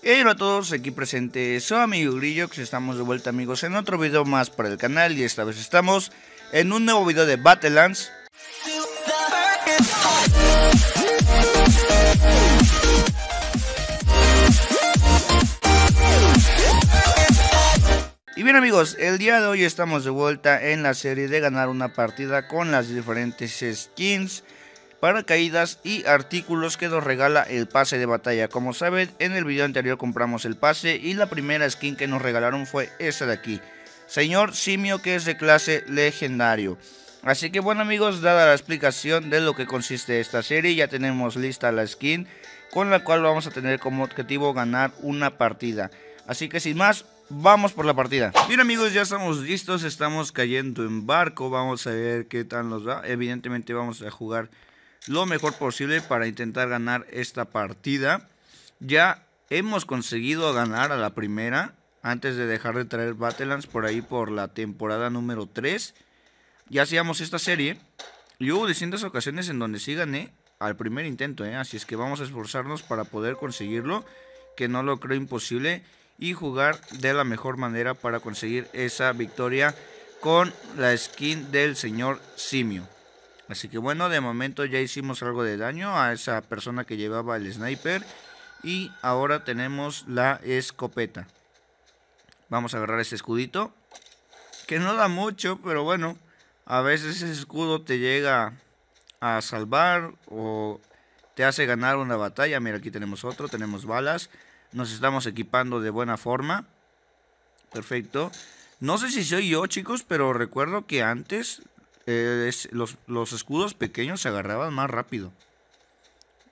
Y hola a todos, aquí presente soy amigo Grillox, estamos de vuelta amigos en otro video más para el canal y esta vez estamos en un nuevo video de Battlelands Y bien amigos, el día de hoy estamos de vuelta en la serie de ganar una partida con las diferentes skins paracaídas y artículos que nos regala el pase de batalla. Como saben, en el video anterior compramos el pase y la primera skin que nos regalaron fue esta de aquí. Señor Simio que es de clase legendario. Así que bueno amigos, dada la explicación de lo que consiste esta serie, ya tenemos lista la skin con la cual vamos a tener como objetivo ganar una partida. Así que sin más, vamos por la partida. Bien amigos, ya estamos listos, estamos cayendo en barco, vamos a ver qué tal nos va. Evidentemente vamos a jugar lo mejor posible para intentar ganar esta partida. Ya hemos conseguido ganar a la primera antes de dejar de traer Battlelands por ahí por la temporada número 3. Ya hacíamos esta serie y hubo distintas ocasiones en donde sí gané al primer intento, ¿eh? así es que vamos a esforzarnos para poder conseguirlo, que no lo creo imposible, y jugar de la mejor manera para conseguir esa victoria con la skin del señor Simio. Así que bueno, de momento ya hicimos algo de daño a esa persona que llevaba el sniper. Y ahora tenemos la escopeta. Vamos a agarrar ese escudito. Que no da mucho, pero bueno. A veces ese escudo te llega a salvar o te hace ganar una batalla. Mira, aquí tenemos otro, tenemos balas. Nos estamos equipando de buena forma. Perfecto. No sé si soy yo, chicos, pero recuerdo que antes eh, los, escudos pequeños se agarraban más rápido.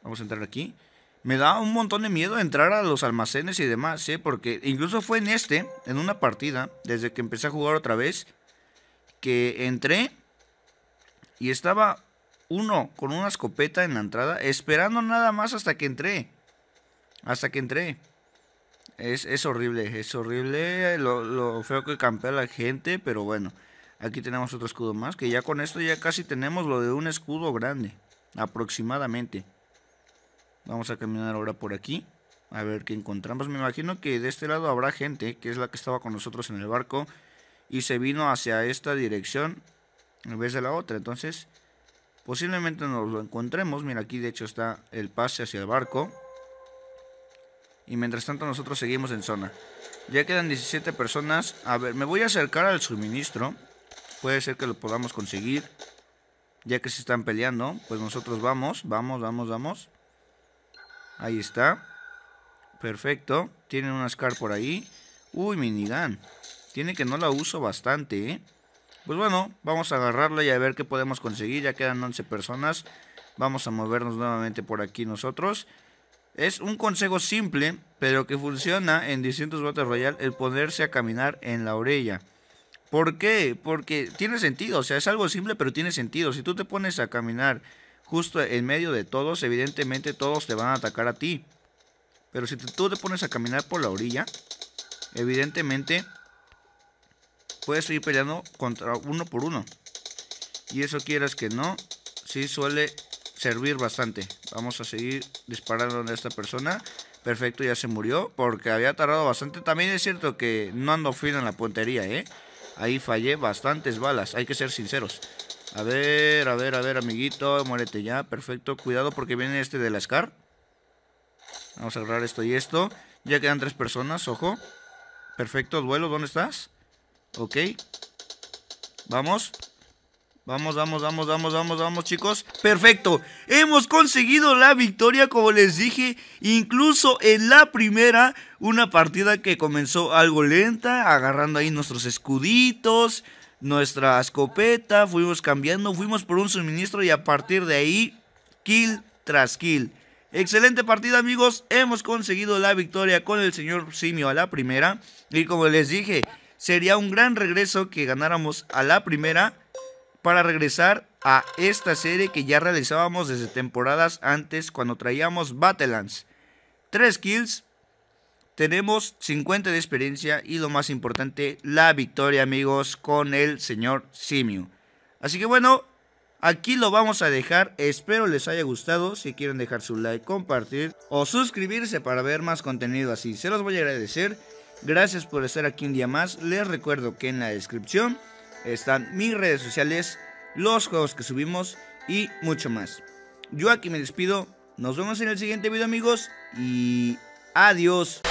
Vamos a entrar aquí. Me da un montón de miedo entrar a los almacenes y demás, sí, ¿eh? Porque incluso fue en este, en una partida, desde que empecé a jugar otra vez, que entré y estaba uno con una escopeta en la entrada, esperando nada más hasta que entré. Hasta que entré. Es, horrible, es horrible lo, lo feo que campea la gente, pero bueno. Aquí tenemos otro escudo más, que ya con esto ya casi tenemos lo de un escudo grande, aproximadamente. Vamos a caminar ahora por aquí, a ver qué encontramos. Me imagino que de este lado habrá gente, que es la que estaba con nosotros en el barco, y se vino hacia esta dirección en vez de la otra. Entonces, posiblemente nos lo encontremos. Mira, aquí de hecho está el pase hacia el barco. Y mientras tanto nosotros seguimos en zona. Ya quedan 17 personas. A ver, me voy a acercar al suministro. Puede ser que lo podamos conseguir. Ya que se están peleando, pues nosotros vamos, vamos, vamos, vamos. Ahí está. Perfecto. Tienen una Scar por ahí. Uy, minigun. Tiene que no la uso bastante, ¿eh? Pues bueno, vamos a agarrarla y a ver qué podemos conseguir. Ya quedan 11 personas. Vamos a movernos nuevamente por aquí nosotros. Es un consejo simple, pero que funciona en distintos Battle Royale, el ponerse a caminar en la orilla. ¿Por qué? Porque tiene sentido, o sea, es algo simple, pero tiene sentido. Si tú te pones a caminar justo en medio de todos, evidentemente todos te van a atacar a ti. Pero si tú te pones a caminar por la orilla, evidentemente puedes ir peleando contra uno por uno. Y eso quieras que no, sí suele servir bastante. Vamos a seguir disparando a esta persona. Perfecto, ya se murió porque había tardado bastante. También es cierto que no ando fino en la puntería, ¿eh? Ahí fallé bastantes balas, hay que ser sinceros. A ver, a ver, a ver, amiguito, muérete ya. Perfecto, cuidado porque viene este de la SCAR. Vamos a agarrar esto y esto. Ya quedan tres personas, ojo. Perfecto, duelo, ¿dónde estás? Ok. Vamos. Vamos, vamos, vamos, vamos, vamos, vamos, chicos. Perfecto. Hemos conseguido la victoria, como les dije. Incluso en la primera, una partida que comenzó algo lenta, agarrando ahí nuestros escuditos, nuestra escopeta. Fuimos cambiando, fuimos por un suministro y a partir de ahí, kill tras kill. Excelente partida amigos, hemos conseguido la victoria con el señor Simio a la primera. Y como les dije, sería un gran regreso que ganáramos a la primera para regresar a esta serie que ya realizábamos desde temporadas antes cuando traíamos Battlelands. 3 kills, tenemos 50 de experiencia y lo más importante, la victoria amigos con el señor Simio. Así que bueno, Aquí lo vamos a dejar, espero les haya gustado, si quieren dejar su like, compartir o suscribirse para ver más contenido así, se los voy a agradecer. Gracias por estar aquí un día más, les recuerdo que en la descripción están mis redes sociales, los juegos que subimos y mucho más. Yo aquí me despido. Nos vemos en el siguiente video amigos y adiós.